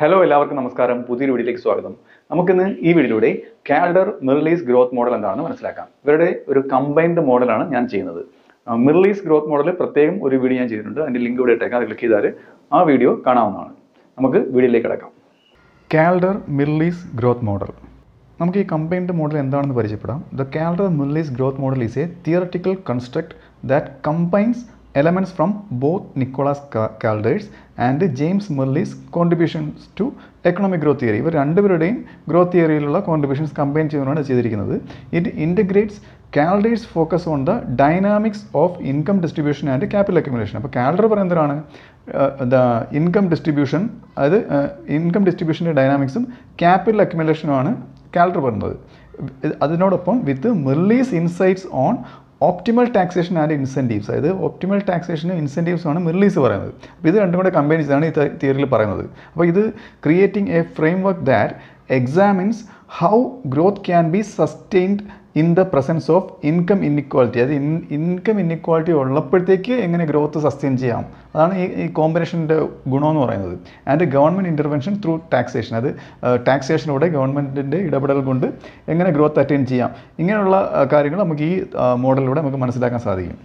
hello എല്ലാവർക്കും നമസ്കാരം പുതിയൊരു വീഡിയോയിലേക്ക് സ്വാഗതം നമുക്കിന്ന് ഈ വീഡിയോയിലൂടെ കാൽഡർ മിർലീസ് ഗ്രോത്ത് മോഡൽ എന്താണെന്ന് മനസ്സിലാക്കാം ഇവരുടെ ഒരു കമ്പൈൻഡ് മോഡലാണ് ഞാൻ ചെയ്യുന്നത് മിർലീസ് ഗ്രോത്ത് മോഡൽ പ്രത്യേകം ഒരു വീഡിയോ ഞാൻ ചെയ്തിട്ടുണ്ട് അതിൻ്റെ ലിങ്ക് ഇവിടെ ഇട്ടേക്കാം അത് ക്ലിക്ക് ചെയ്താൽ ആ വീഡിയോ കാണാവുന്നതാണ് നമുക്ക് വീഡിയോയിലേക്ക് കിടക്കാം കാൽഡർ മിർലീസ് ഗ്രോത്ത് മോഡൽ നമുക്ക് ഈ കമ്പൈൻഡ് മോഡൽ എന്താണെന്ന് പരിചയപ്പെടാം the Kaldor Mirrlees growth model is a theoretical construct that combines elements from both Nicholas Calders and James Mirrlees contributions to economic growth theory ഇവർ രണ്ടുപേരുടെയും ഗ്രോത്ത് തിയറിയിലുള്ള contributions combine ചെയ്തുകൊണ്ടാണ് ചെയ്തിരിക്കുന്നത് it integrates Kaldor's focus on the dynamics of income distribution and capital accumulation അപ്പോൾ Kaldor പറയുന്നതാണ് the income distribution അതായത് income ഡിസ്ട്രിബ്യൂഷൻ്റെ ഡൈനാമിക്സും ക്യാപിറ്റൽ അക്യുമുലേഷനുമാണ് കാൽഡർ പറയുന്നത് uh, uh, അതിനോടൊപ്പം with Mirrlees insights on optimal taxation and incentives അതായത് ഓപ്റ്റിമൽ ടാക്സേഷനും ആണ് മിർലീസ് പറയുന്നത് അപ്പോൾ ഇത് രണ്ടും കൂടെ കമ്പൈൻ ചെയ്താണ് ഈ തിയറിയിൽ പറയുന്നത് അപ്പോൾ ഇത് creating a framework that examines how growth can be sustained in the presence of income inequality അത് ഇൻകം ഇന്നിക്വാളിറ്റി ഉള്ളപ്പോഴത്തേക്ക് എങ്ങനെ ഗ്രോത്ത് സസ്റ്റെയിൻ ചെയ്യാം അതാണ് ഈ ഈ കോമ്പിനേഷൻ്റെ ഗുണമെന്ന് പറയുന്നത് and government intervention through taxation അത് ടാക്സേഷനിലൂടെ ഗവൺമെൻറ്റിൻ്റെ ഇടപെടൽ കൊണ്ട് എങ്ങനെ ഗ്രോത്ത് അറ്റൈൻ ചെയ്യാം ഇങ്ങനെയുള്ള കാര്യങ്ങൾ നമുക്ക് ഈ മോഡലിലൂടെ നമുക്ക് മനസ്സിലാക്കാൻ സാധിക്കും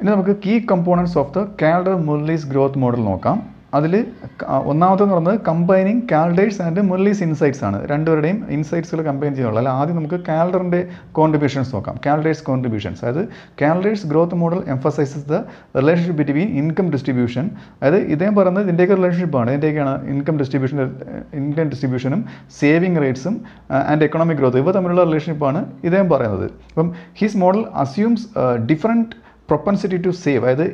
ഇനി നമുക്ക് key components of the Kaldor Mirrlees growth model നോക്കാം അതിൽ ഒന്നാമതെന്ന് പറയുന്നത് combining Kaldor's and Mirrlees insights ആണ് രണ്ടുപേരുടെയും ഇൻസൈറ്റ്സുകൾ കമ്പൈൻ ചെയ്യാനുള്ളത് അല്ല ആദ്യം നമുക്ക് കാലഡറിൻ്റെ കോൺട്രിബ്യൂഷൻസ് നോക്കാം കാൽഡേഴ്സ് കോൺട്രിബ്യൂഷൻസ് അതായത് Kaldor's growth model emphasises the relationship between income distribution അതായത് ഇദ്ദേഹം പറയുന്നത് ഇതിൻ്റെയൊക്കെ ആണ് ഇതിൻ്റെയൊക്കെയാണ് ഇൻകം ഡിസ്ട്രിബ്യൂഷൻ ഇൻകം ഡിസ്ട്രിബ്യൂഷനും സേവിങ് റേറ്റ്സും ആൻഡ് എക്കണോമിക് ഗ്രോത്ത് ഇവ തമ്മിലുള്ള റിലേഷൻഷിപ്പാണ് ഇദ്ദേഹം പറയുന്നത് അപ്പം his model assumes different propensity to save അതായത്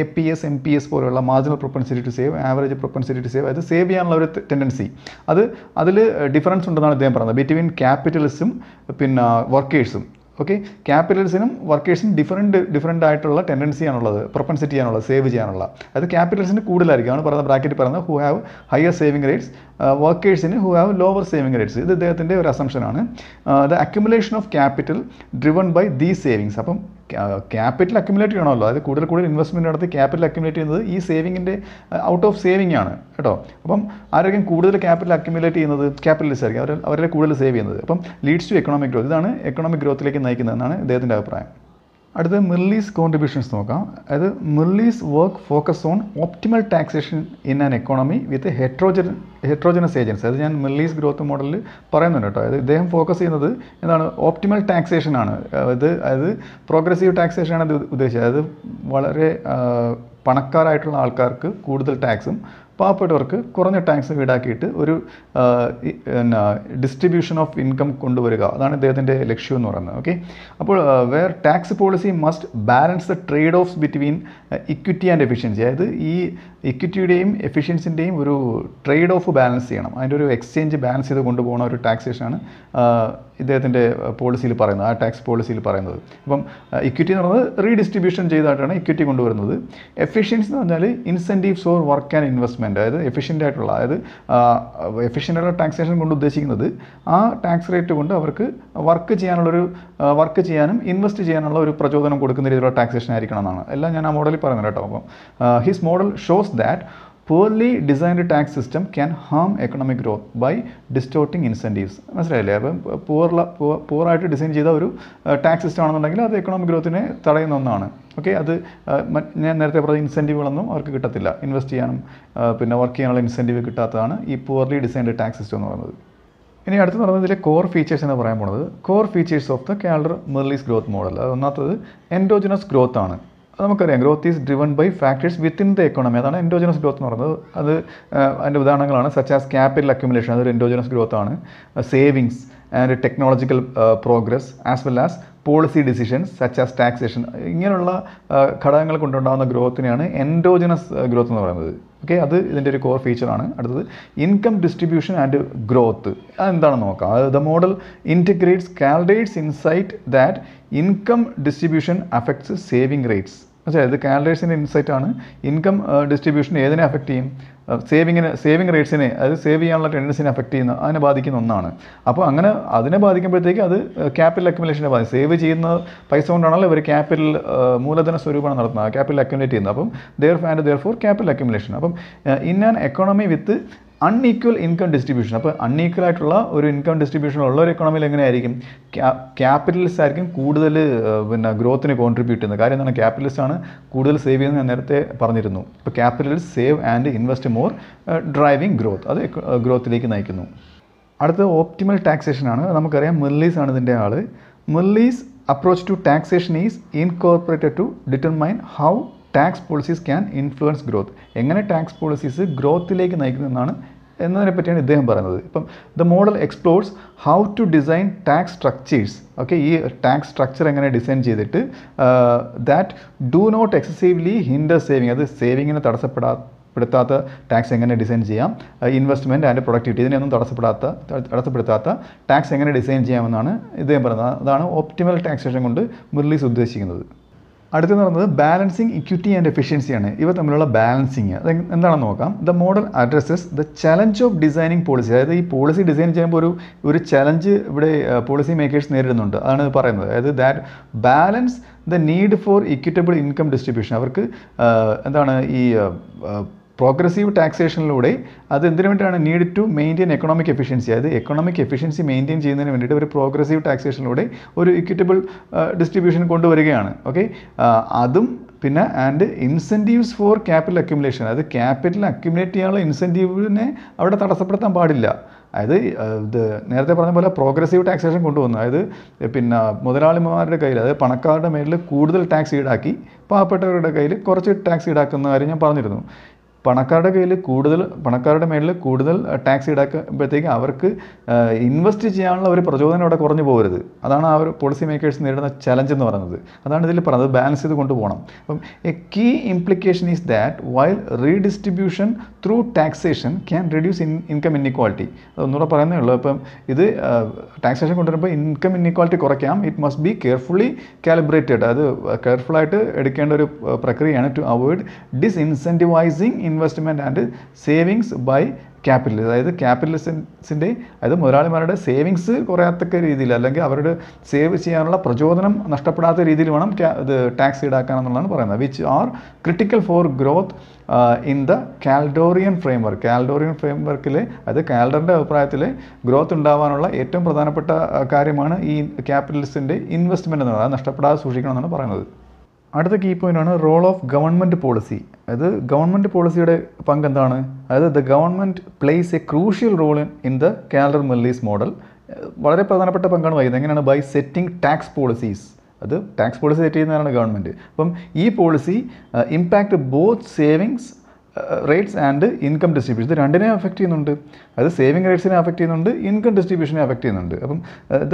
A P S M P S പോലെയുള്ള marginal propensity to save average propensity to save അതായത് സേവ് ചെയ്യാനുള്ള ഒരു ടെൻഡൻസി അത് അതിൽ ഡിഫറൻസ് ഉണ്ടെന്നാണ് അദ്ദേഹം പറയുന്നത് ബിറ്റ്വീൻ ക്യാപിറ്റലിസും പിന്നെ വർക്കേഴ്സും ഓക്കെ ക്യാപിറ്റൽസിനും വർക്കേഴ്സിനും ഡിഫറൻറ്റ് ഡിഫറൻ്റ് ആയിട്ടുള്ള ടെൻഡൻസി ആണുള്ളത് പ്രൊപ്പൻസിറ്റി ആണുള്ളത് സേവ് ചെയ്യാനുള്ള അതായത് ക്യാപിറ്റൽസിന് കൂടുതലായിരിക്കും ആണ് പറയുന്നത് ബ്രാക്കറ്റ് പറയുന്നത് who have higher saving rates വർക്കേഴ്സിന് who have lower saving rates ഇത് ഇദ്ദേഹത്തിൻ്റെ ഒരു അസംഷനാണ് the accumulation of capital driven by these savings അപ്പം ക്യാപിറ്റൽ അക്യുമുലേറ്റ് ചെയ്യണമല്ലോ അതായത് കൂടുതൽ കൂടുതൽ ഇൻവെസ്റ്റ്മെൻറ്റ് നടത്തി ക്യാപിറ്റൽ അക്യുമുലേറ്റ് ചെയ്യുന്നത് ഈ സേവിങ്ങിൻ്റെ ഔട്ട് ഓഫ് സേവിംഗ് ആണ് കേട്ടോ അപ്പം ആരോഗ്യം കൂടുതൽ ക്യാപിറ്റൽ അക്യുമുലേറ്റ് ചെയ്യുന്നത് ക്യാപിറ്റലിസ്റ്റ് ആയിരിക്കും അവർ അവരെ കൂടുതൽ സേവ് ചെയ്യുന്നത് അപ്പം ലീഡ്സ് ടു എക്കണോമിക് ഗ്രോത്ത് ഇതാണ് എക്കണോമിക് ഗ്രോത്തിലേക്ക് നയിക്കുന്നതെന്നാണ് അദ്ദേഹത്തിൻ്റെ അഭിപ്രായം അടുത്ത മിർലീസ് കോൺട്രിബ്യൂഷൻസ് നോക്കാം അതായത് Mirrlees work focus on optimal taxation in an economy with heterogen heterogeneous agents അത് ഞാൻ മിർലീസ് ഗ്രോത്ത് മോഡലിൽ പറയുന്നുണ്ട് കേട്ടോ അതായത് ഇദ്ദേഹം ഫോക്കസ് ചെയ്യുന്നത് എന്താണ് ഓപ്റ്റിമൽ ടാക്സേഷൻ ആണ് ഇത് അതായത് പ്രോഗ്രസീവ് ടാക്സേഷൻ ആണ് ഉദ്ദേശിച്ചത് അതായത് വളരെ പണക്കാരായിട്ടുള്ള ആൾക്കാർക്ക് കൂടുതൽ ടാക്സും പാവപ്പെട്ടവർക്ക് കുറഞ്ഞ ടാക്സ് ഈടാക്കിയിട്ട് ഒരു എന്നാ ഡിസ്ട്രിബ്യൂഷൻ ഓഫ് ഇൻകം കൊണ്ടുവരിക അതാണ് ഇദ്ദേഹത്തിൻ്റെ ലക്ഷ്യം എന്ന് പറയുന്നത് ഓക്കെ അപ്പോൾ where tax policy must balance the trade offs between equity and efficiency അതായത് ഈ ഇക്വിറ്റിയുടെയും എഫിഷ്യൻസിൻ്റെയും ഒരു ട്രേഡ് ഓഫ് ബാലൻസ് ചെയ്യണം അതിൻ്റെ ഒരു എക്സ്ചേഞ്ച് ബാലൻസ് ചെയ്ത് കൊണ്ടുപോകുന്ന ഒരു ടാക്സേഷനാണ് ഇദ്ദേഹത്തിൻ്റെ പോളിസിയിൽ പറയുന്നത് ആ ടാക്സ് പോളിസിയിൽ പറയുന്നത് അപ്പം ഇക്വിറ്റി എന്ന് പറയുന്നത് റീഡിസ്ട്രിബ്യൂഷൻ ചെയ്തായിട്ടാണ് ഇക്വിറ്റി കൊണ്ടുവരുന്നത് എഫിഷ്യൻസി എന്ന് പറഞ്ഞാൽ incentives for work and investment അതായത് എഫിഷ്യൻ്റ് ആയിട്ടുള്ള അതായത് എഫിഷ്യൻ്റായിട്ടുള്ള ടാക്സേഷൻ കൊണ്ട് ഉദ്ദേശിക്കുന്നത് ആ ടാക്സ് റേറ്റ് കൊണ്ട് അവർക്ക് വർക്ക് ചെയ്യാനുള്ളൊരു വർക്ക് ചെയ്യാനും ഇൻവെസ്റ്റ് ചെയ്യാനുള്ള ഒരു പ്രചോദനം കൊടുക്കുന്ന രീതിയിലുള്ള ടാക്സേഷൻ ആയിരിക്കണം എന്നാണ് എല്ലാം ഞാൻ ആ മോഡലിൽ പറയുന്നത് കേട്ടോ അപ്പം his model shows shows that poorly designed tax system can harm economic growth by distorting incentives മനസ്സിലായില്ലേ അപ്പം പൂർല പൂറായിട്ട് ഡിസൈൻ ചെയ്ത ഒരു ടാക്സ് സിസ്റ്റം ആണെന്നുണ്ടെങ്കിൽ അത് എക്കണോമിക് ഗ്രോത്തിനെ തടയുന്ന ഒന്നാണ് ഓക്കെ അത് ഞാൻ നേരത്തെ പറഞ്ഞ ഇൻസെൻറ്റീവുകളൊന്നും അവർക്ക് കിട്ടത്തില്ല ഇൻവെസ്റ്റ് ചെയ്യാനും പിന്നെ വർക്ക് ചെയ്യാനുള്ള ഇൻസെൻറ്റീവ് കിട്ടാത്തതാണ് ഈ പൂർലി ഡിസൈൻഡ് ടാക്സ് സിസ്റ്റം എന്ന് പറയുന്നത് ഇനി അടുത്ത് പറയുന്നത് ഇതിലെ കോർ ഫീച്ചേഴ്സ് എന്ന് പറയാൻ പോണത് core features of the Kaldor Mirrlees growth model അത് ഒന്നാത്തത് എൻഡോജിനസ് ഗ്രോത്ത് ആണ് നമുക്കറിയാം growth is driven by factors within the economy അതാണ് എൻഡോജനസ് ഗ്രോത്ത് എന്ന് പറയുന്നത് അത് അതിൻ്റെ ഉദാഹരണങ്ങളാണ് സച്ച് ആസ് ക്യാപിറ്റൽ അക്യുമുലേഷൻ അതൊരു എൻഡോജനസ് ഗ്രോത്ത് ആണ് savings and technological progress as well as policy decisions such as taxation ഇങ്ങനെയുള്ള ഘടകങ്ങൾ കൊണ്ടുണ്ടാകുന്ന ഗ്രോത്തിനെയാണ് എൻഡോജനസ് ഗ്രോത്ത് എന്ന് പറയുന്നത് ഓക്കെ അത് ഇതിൻ്റെ ഒരു കോർ ഫീച്ചറാണ് അടുത്തത് ഇൻകം ഡിസ്ട്രിബ്യൂഷൻ ആൻഡ് ഗ്രോത്ത് അതെന്താണെന്ന് നോക്കാം അത് the model integrates Kaldor's insight that income distribution affects saving rates അതായത് ഇത് കാലറേഴ്സിൻ്റെ ഇൻസൈറ്റ് ആണ് ഇൻകം ഡിസ്ട്രിബ്യൂഷൻ uh, ഏതിനെ അഫക്റ്റ് ചെയ്യും സേവിങ്ങിന് സേവിങ് റേറ്റ്സിനെ അതായത് സേവ് ചെയ്യാനുള്ള ടെൻഡൻസിനെ അഫക്റ്റ് ചെയ്യുന്ന അതിനെ ബാധിക്കുന്ന ഒന്നാണ് അപ്പോൾ അങ്ങനെ അതിനെ ബാധിക്കുമ്പോഴത്തേക്ക് അത് ക്യാപിറ്റൽ uh, അക്യുമുലേഷനെ ബാധിക്കും സേവ് ചെയ്യുന്ന പൈസ കൊണ്ടാണല്ലോ ഇവർ ക്യാപിറ്റൽ uh, മൂലധന സ്വരൂപമാണ് നടത്തുന്നത് ക്യാപിറ്റൽ അക്യുമുലേറ്റ് ചെയ്യുന്നത് അപ്പം there and there for capital accumulation അപ്പം in an economy with unequal income distribution അപ്പോൾ അൺഈക്വൽ ആയിട്ടുള്ള ഒരു ഇൻകം ഡിസ്ട്രിബ്യൂഷൻ ഉള്ള ഒരു എക്കണോമിയിൽ എങ്ങനെയായിരിക്കും ക്യാപിറ്റലിസ്റ്റ് ആയിരിക്കും കൂടുതൽ പിന്നെ ഗ്രോത്തിന് കോൺട്രിബ്യൂട്ട് ചെയ്യുന്നത് കാര്യം എന്താണ് ക്യാപിറ്റലിസ്റ്റ് ആണ് കൂടുതൽ സേവ് ചെയ്യുന്നത് ഞാൻ നേരത്തെ പറഞ്ഞിരുന്നു അപ്പോൾ capitalist save and invest more driving growth അത് ഗ്രോത്തിലേക്ക് നയിക്കുന്നു അടുത്ത ഓപ്റ്റിമൽ ടാക്സേഷൻ ആണ് നമുക്കറിയാം മിർലീസ് ആണ് ഇതിൻ്റെ ആൾ Mirrlees approach to taxation is incorporated to determine how tax policies can influence growth എങ്ങനെ ടാക്സ് പോളിസീസ് ഗ്രോത്തിലേക്ക് നയിക്കുന്നതെന്നാണ് എന്നതിനെ പറ്റിയാണ് ഇദ്ദേഹം പറയുന്നത് ഇപ്പം the model explores how to design tax structures okay ഈ ടാക്സ് സ്ട്രക്ചർ എങ്ങനെ ഡിസൈൻ ചെയ്തിട്ട് that do not excessively hinder saving അത് സേവിങ്ങിനെ തടസ്സപ്പെടാ പ്പെടുത്താത്ത ടാക്സ് എങ്ങനെ ഡിസൈൻ ചെയ്യാം ഇൻവെസ്റ്റ്മെൻറ്റ് ആൻഡ് പ്രൊഡക്ടിവിറ്റി ഇതിനെയൊന്നും തടസ്സപ്പെടാത്ത തടസ്സപ്പെടുത്താത്ത ടാക്സ് എങ്ങനെ ഡിസൈൻ ചെയ്യാമെന്നാണ് ഇദ്ദേഹം പറയുന്നത് അതാണ് ഓപ്റ്റിമൽ ടാക്സേഷൻ കൊണ്ട് മുരളീസ് ഉദ്ദേശിക്കുന്നത് അടുത്തെന്ന് പറയുന്നത് ബാലൻസിങ് ഇക്വിറ്റി ആൻഡ് എഫിഷ്യൻസിയാണ് ഇവ തമ്മിലുള്ള ബാലൻസിങ് എന്താണെന്ന് നോക്കാം the model addresses the challenge of designing policy അതായത് ഈ പോളിസി ഡിസൈൻ ചെയ്യുമ്പോൾ ഒരു ഒരു ചലഞ്ച് ഇവിടെ പോളിസി മേക്കേഴ്സ് നേരിടുന്നുണ്ട് അതാണ് പറയുന്നത് അതായത് that balance the need for equitable income distribution അവർക്ക് എന്താണ് ഈ പ്രോഗ്രസീവ് ടാക്സേഷനിലൂടെ അത് എന്തിനു വേണ്ടിയാണ് need to maintain economic efficiency അതായത് എക്കണോമിക് എഫിഷ്യൻസി മെയിൻറ്റെയിൻ ചെയ്യുന്നതിന് വേണ്ടിയിട്ട് ഒരു പ്രോഗ്രസീവ് ടാക്സേഷനിലൂടെ ഒരു ഇക്വിറ്റബിൾ ഡിസ്ട്രിബ്യൂഷൻ കൊണ്ടുവരികയാണ് ഓക്കെ അതും പിന്നെ and incentives for capital accumulation അതായത് ക്യാപിറ്റൽ അക്യുമുലേറ്റ് ചെയ്യാനുള്ള ഇൻസെൻറ്റീവിനെ അവിടെ തടസ്സപ്പെടുത്താൻ പാടില്ല അതായത് ഇത് നേരത്തെ പറഞ്ഞ പോലെ പ്രോഗ്രസീവ് ടാക്സേഷൻ കൊണ്ടുവന്നു അതായത് പിന്നെ മുതലാളിമാരുടെ കയ്യിൽ അതായത് പണക്കാരുടെ മേലിൽ കൂടുതൽ ടാക്സ് ഈടാക്കി പാവപ്പെട്ടവരുടെ കയ്യിൽ കുറച്ച് ടാക്സ് ഈടാക്കുന്ന കാര്യം ഞാൻ പറഞ്ഞിരുന്നു പണക്കാരുടെ കയ്യിൽ കൂടുതൽ പണക്കാരുടെ മേളിൽ കൂടുതൽ ടാക്സ് ഈടാക്കുമ്പോഴത്തേക്ക് അവർക്ക് ഇൻവെസ്റ്റ് ചെയ്യാനുള്ള ഒരു പ്രചോദനം അവിടെ കുറഞ്ഞു പോകരുത് അതാണ് ആ ഒരു പോളിസി മേക്കേഴ്സ് നേരിടുന്ന ചലഞ്ച് എന്ന് പറയുന്നത് അതാണ് ഇതിൽ പറയുന്നത് ബാലൻസ് ചെയ്ത് കൊണ്ടുപോകണം അപ്പം a key implication is that while redistribution through taxation can reduce in income inequality അതൊന്നുകൂടെ പറയുന്നേ ഉള്ളൂ അപ്പം ഇത് ടാക്സേഷൻ കൊണ്ടുവരുമ്പോൾ ഇൻകം ഇന്നിക്വാളിറ്റി കുറയ്ക്കാം it must be carefully calibrated അത് കെയർഫുള്ളായിട്ട് എടുക്കേണ്ട ഒരു പ്രക്രിയയാണ് to avoid disincentivising in investment and savings by capital അതായത് ക്യാപിറ്റലിസ്റ്റിൻ്റെ അതായത് മുതലാളിമാരുടെ സേവിങ്സ് കുറയാത്തക്ക രീതിയിൽ അല്ലെങ്കിൽ അവരുടെ സേവ് ചെയ്യാനുള്ള പ്രചോദനം നഷ്ടപ്പെടാത്ത രീതിയിൽ വേണം ഇത് ടാക്സ് എന്നുള്ളതാണ് പറയുന്നത് which are critical for growth in the Kaldorian framework Kaldorian ഫ്രെയിംവർക്കിൽ അത് കാൽഡറിൻ്റെ അഭിപ്രായത്തിൽ ഗ്രോത്ത് ഉണ്ടാവാനുള്ള ഏറ്റവും പ്രധാനപ്പെട്ട uh, കാര്യമാണ് ഈ ക്യാപിറ്റലിസ്റ്റിൻ്റെ ഇൻവെസ്റ്റ്മെൻറ്റ് എന്നുള്ളത് അത് നഷ്ടപ്പെടാതെ എന്നാണ് പറയുന്നത് അടുത്ത കീ പോയിൻ്റാണ് റോൾ ഓഫ് ഗവൺമെൻറ് പോളിസി അതായത് ഗവൺമെൻറ് പോളിസിയുടെ പങ്ക് എന്താണ് അതായത് the government plays a crucial role in the Kaldor Mirrlees model വളരെ പ്രധാനപ്പെട്ട പങ്കാണ് വഹിക്കുന്നത് എങ്ങനെയാണ് ബൈ സെറ്റിംഗ് ടാക്സ് പോളിസീസ് അത് ടാക്സ് പോളിസി സെറ്റ് ചെയ്യുന്നതാണ് ഗവൺമെൻറ് അപ്പം ഈ policy impact both savings rates and income distribution ഇത് രണ്ടിനെയും അഫക്റ്റ് ചെയ്യുന്നുണ്ട് അത് സേവിങ് റേറ്റ്സിനെ അഫക്റ്റ് ചെയ്യുന്നുണ്ട് ഇൻകം ഡിസ്ട്രിബ്യൂഷനെ അഫക്റ്റ് ചെയ്യുന്നുണ്ട് അപ്പം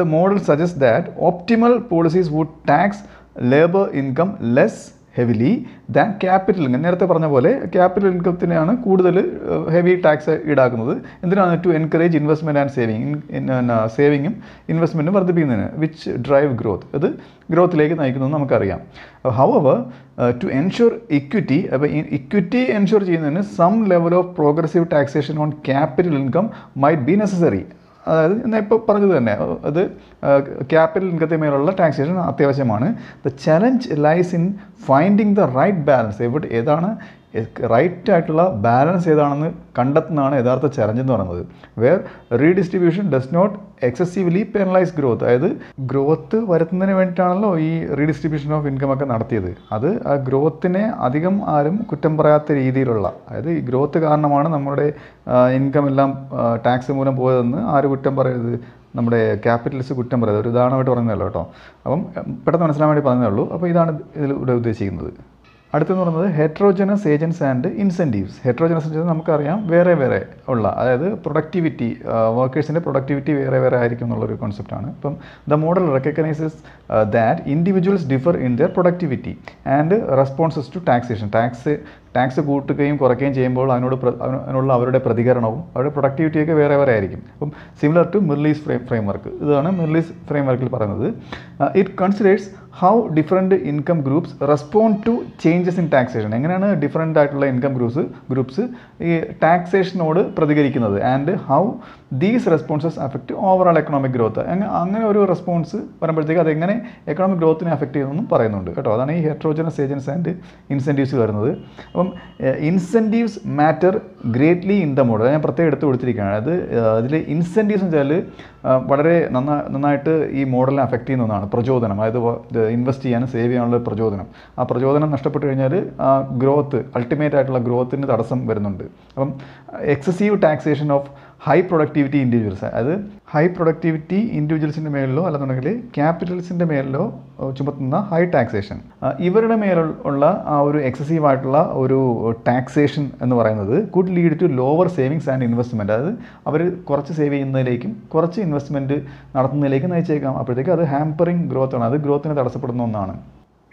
the model suggest that optimal policies would tax labour income less heavily than capital income നേരത്തെ പറഞ്ഞ പോലെ ക്യാപിറ്റൽ ഇൻകത്തിനെയാണ് കൂടുതൽ ഹെവി ടാക്സ് ഈടാക്കുന്നത് എന്തിനാണ് to encourage investment and saving സേവിങ്ങും ഇൻവെസ്റ്റ്മെൻറ്റും വർദ്ധിപ്പിക്കുന്നതിന് വിച്ച് ഡ്രൈവ് ഗ്രോത്ത് അത് ഗ്രോത്തിലേക്ക് നയിക്കുന്നത് നമുക്കറിയാം ഹൗ അവർ ടു എൻഷുർ ഇക്വിറ്റി അപ്പോൾ ഇക്വിറ്റി എൻഷുർ ചെയ്യുന്നതിന് some level of progressive taxation on capital income might be necessary അതായത് ഞാൻ ഇപ്പോൾ പറഞ്ഞത് തന്നെ അത് ക്യാപിറ്റൽ ഇൻകത്തിന് മേലുള്ള ടാക്സേഷൻ അത്യാവശ്യമാണ് the challenge lies in finding the right balance എവിടെ ഏതാണ് റൈറ്റ് ആയിട്ടുള്ള ബാലൻസ് ഏതാണെന്ന് കണ്ടെത്തുന്നതാണ് യഥാർത്ഥ ചലഞ്ച് എന്ന് പറയുന്നത് where redistribution does not excessively penalise growth അതായത് ഗ്രോത്ത് വരുത്തുന്നതിന് വേണ്ടിയിട്ടാണല്ലോ ഈ റീഡിസ്ട്രിബ്യൂഷൻ ഓഫ് ഇൻകം ഒക്കെ നടത്തിയത് അത് ആ ഗ്രോത്തിനെ അധികം ആരും കുറ്റം പറയാത്ത രീതിയിലുള്ള അതായത് ഈ ഗ്രോത്ത് കാരണമാണ് നമ്മുടെ ഇൻകം എല്ലാം ടാക്സ് മൂലം പോയതെന്ന് ആര് കുറ്റം പറയരുത് നമ്മുടെ ക്യാപിറ്റലിസ്റ്റ് കുറ്റം പറയുന്നത് ഒരു ഉദാഹരണമായിട്ട് പറഞ്ഞതല്ലോ കേട്ടോ അപ്പം പെട്ടെന്ന് മനസ്സിലാൻ വേണ്ടി പറഞ്ഞതേ ഉള്ളൂ അപ്പോൾ ഇതാണ് ഇതിലൂടെ ഉദ്ദേശിക്കുന്നത് അടുത്തെന്ന് പറയുന്നത് heterogeneous agents and incentives heterogeneous agents നമുക്കറിയാം വേറെ വേറെ ഉള്ള അതായത് പ്രൊഡക്ടിവിറ്റി വർക്കേഴ്സിൻ്റെ പ്രൊഡക്ടിവിറ്റി വേറെ വേറെ ആയിരിക്കും എന്നുള്ളൊരു കോൺസെപ്റ്റാണ് ഇപ്പം the model recognises that individuals differ in their productivity and responses to taxation tax tax കൂട്ടുകയും കുറയ്ക്കുകയും ചെയ്യുമ്പോൾ അതിനോട് അതിനുള്ള അവരുടെ പ്രതികരണവും അവരുടെ പ്രൊഡക്ടിവിറ്റിയൊക്കെ വേറെ വേറെ ആയിരിക്കും അപ്പം similar to Mirrlees frame framework ഇതാണ് മിർലീസ് ഫ്രെയിംവർക്കിൽ പറയുന്നത് it considers how different income groups respond to changes in taxation എങ്ങനെയാണ് ഡിഫറെൻ്റ് ആയിട്ടുള്ള ഇൻകം ഗ്രൂപ്പ്സ് ഗ്രൂപ്പ്സ് ഈ ടാക്സേഷനോട് പ്രതികരിക്കുന്നത് and how these responses affect overall economic growth അങ്ങനെ ഒരു റെസ്പോൺസ് വരുമ്പോഴത്തേക്ക് അതെങ്ങനെ എക്കണോമിക് ഗ്രോത്തിനെ അഫക്റ്റ് ചെയ്യുന്നതെന്നും പറയുന്നുണ്ട് കേട്ടോ അതാണ് ഈ ഹെട്രോജനസ് ഏജൻസ് ആൻഡ് ഇൻസെൻറ്റീവ്സ് വരുന്നത് അപ്പം അപ്പം incentives matter greatly in the model ഞാൻ പ്രത്യേകം എടുത്ത് കൊടുത്തിരിക്കുകയാണ് അത് അതിൽ ഇൻസെൻറ്റീവ്സ് എന്ന് വെച്ചാൽ വളരെ നന്നായി നന്നായിട്ട് ഈ മോഡലിനെ അഫക്റ്റ് ചെയ്യുന്ന ഒന്നാണ് പ്രചോദനം അതായത് ഇൻവെസ്റ്റ് ചെയ്യാനും സേവ് ചെയ്യാനുള്ള പ്രചോദനം ആ പ്രചോദനം നഷ്ടപ്പെട്ടു കഴിഞ്ഞാൽ ആ ഗ്രോത്ത് അൾട്ടിമേറ്റ് ആയിട്ടുള്ള ഗ്രോത്തിന് തടസ്സം വരുന്നുണ്ട് അപ്പം excessive taxation of high productivity individuals അതായത് ഹൈ പ്രൊഡക്ടിവിറ്റി ഇൻഡിവിജ്വൽസിൻ്റെ മേലിലോ അല്ലെന്നുണ്ടെങ്കിൽ ക്യാപിറ്റൽസിൻ്റെ മേലിലോ ചുമത്തുന്ന ഹൈ ടാക്സേഷൻ ഇവരുടെ മേലുള്ള ആ ഒരു എക്സസീവ് ആയിട്ടുള്ള ഒരു ടാക്സേഷൻ എന്ന് പറയുന്നത് could lead to lower savings and investment അതായത് അവർ കുറച്ച് സേവ് ചെയ്യുന്നതിലേക്കും കുറച്ച് ഇൻവെസ്റ്റ്മെൻറ്റ് നടത്തുന്നതിലേക്ക് നയിച്ചേക്കാം അപ്പോഴത്തേക്ക് അത് ഹാമ്പറിങ് ഗ്രോത്ത് ആണ് അത് ഗ്രോത്തിനെ തടസ്സപ്പെടുന്ന ഒന്നാണ്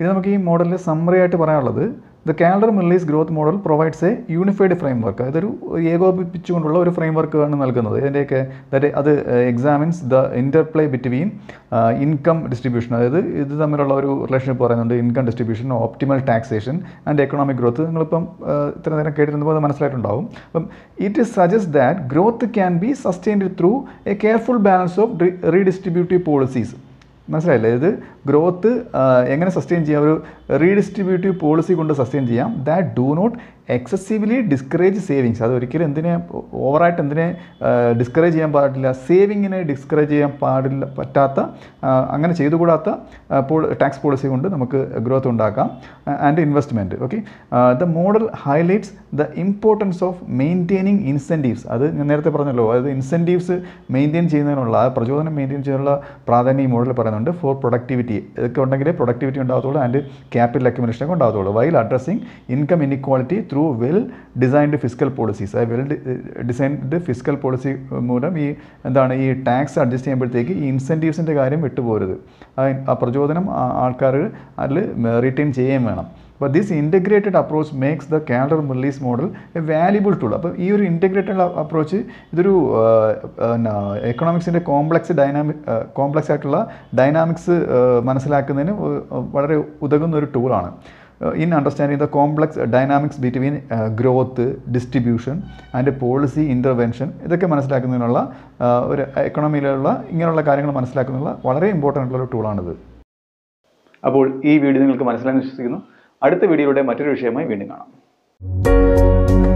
ഇനി നമുക്ക് ഈ മോഡലിൽ സമ്മറി ആയിട്ട് പറയാനുള്ളത് the Kaldor Mirrlees growth model provides a unified framework അതൊരു ഏകോപിപ്പിച്ചുകൊണ്ടുള്ള ഒരു ഫ്രെയിം വർക്കാണ് നൽകുന്നത് ഇതിൻ്റെയൊക്കെ ദാറ്റ് അത് examines the interplay between income distribution അതായത് ഇത് തമ്മിലുള്ള ഒരു റിലേഷൻഷിപ്പ് പറയുന്നുണ്ട് income distribution optimal taxation and economic growth നിങ്ങളിപ്പം ഇത്ര നേരം കേട്ടിരുന്നപ്പോൾ അത് മനസ്സിലായിട്ടുണ്ടാവും അപ്പം it is suggest that growth can be sustained through a careful balance of redistributive policies മനസ്സിലായില്ലേ ഇത് ഗ്രോത്ത് എങ്ങനെ സസ്റ്റെയിൻ ചെയ്യാം ഒരു റീഡിസ്ട്രിബ്യൂട്ടീവ് പോളിസി കൊണ്ട് സസ്റ്റെയിൻ ചെയ്യാം that do not excessively discourage savings അത് ഒരിക്കലും എന്തിനെ ഓവറായിട്ട് എന്തിനെ ഡിസ്കറേജ് ചെയ്യാൻ പാടില്ല സേവിങ്ങിനെ ഡിസ്കറേജ് ചെയ്യാൻ പാടില്ല പറ്റാത്ത അങ്ങനെ ചെയ്തുകൂടാത്ത ടാക്സ് പോളിസി കൊണ്ട് നമുക്ക് ഗ്രോത്ത് ഉണ്ടാക്കാം and investment okay the model highlights the importance of maintaining incentives അത് ഞാൻ നേരത്തെ പറഞ്ഞല്ലോ അതായത് ഇൻസെൻറ്റീവ്സ് മെയിൻറ്റെയിൻ ചെയ്യുന്നതിനുള്ള പ്രചോദനം മെയിൻറ്റെയിൻ ചെയ്യാനുള്ള പ്രാധാന്യം ഈ മോഡൽ പറയുന്നുണ്ട് ഫോർ പ്രൊഡക്ടിവിറ്റി ഇതൊക്കെ ഉണ്ടെങ്കിൽ പ്രൊഡക്ടിവിറ്റി ഉണ്ടാകത്തുള്ളൂ ആൻഡ് ക്യാപിറ്റൽ അക്യുമുലേഷനൊക്കെ ഉണ്ടാകത്തുള്ളൂ while addressing income inequality through through well designed fiscal policies well designed fiscal policy മൂലം ഈ എന്താണ് ഈ ടാക്സ് അഡ്ജസ്റ്റ് ചെയ്യുമ്പോഴത്തേക്ക് ഈ ഇൻസെൻറ്റീവ്സിൻ്റെ കാര്യം വിട്ടുപോരുത് ആ പ്രചോദനം ആൾക്കാർ അതിൽ റിട്ടേൺ ചെയ്യുകയും വേണം അപ്പോൾ this integrated approach makes the Kaldor Mirrlees model a valuable tool അപ്പോൾ ഈ ഒരു ഇൻറ്റഗ്രേറ്റഡ് അപ്രോച്ച് ഇതൊരു എക്കണോമിക്സിൻ്റെ കോംപ്ലക്സ് ഡൈനാമിക് കോംപ്ലക്സ് ആയിട്ടുള്ള ഡൈനാമിക്സ് മനസ്സിലാക്കുന്നതിന് വളരെ ഉതകുന്ന ഒരു ടൂളാണ് in understanding the complex dynamics between growth distribution and policy intervention ഇതൊക്കെ മനസ്സിലാക്കുന്നതിനുള്ള uh, ഒരു എക്കണോമിയിലുള്ള ഇങ്ങനെയുള്ള കാര്യങ്ങൾ മനസ്സിലാക്കുന്നതിനുള്ള വളരെ ഇമ്പോർട്ടൻ്റ് ആയിട്ടുള്ള ഒരു ടൂളാണിത് അപ്പോൾ ഈ വീഡിയോ നിങ്ങൾക്ക് മനസ്സിലാക്കാൻ വിശ്വസിക്കുന്നു അടുത്ത വീഡിയോയുടെ മറ്റൊരു വിഷയമായി വീണ്ടും കാണാം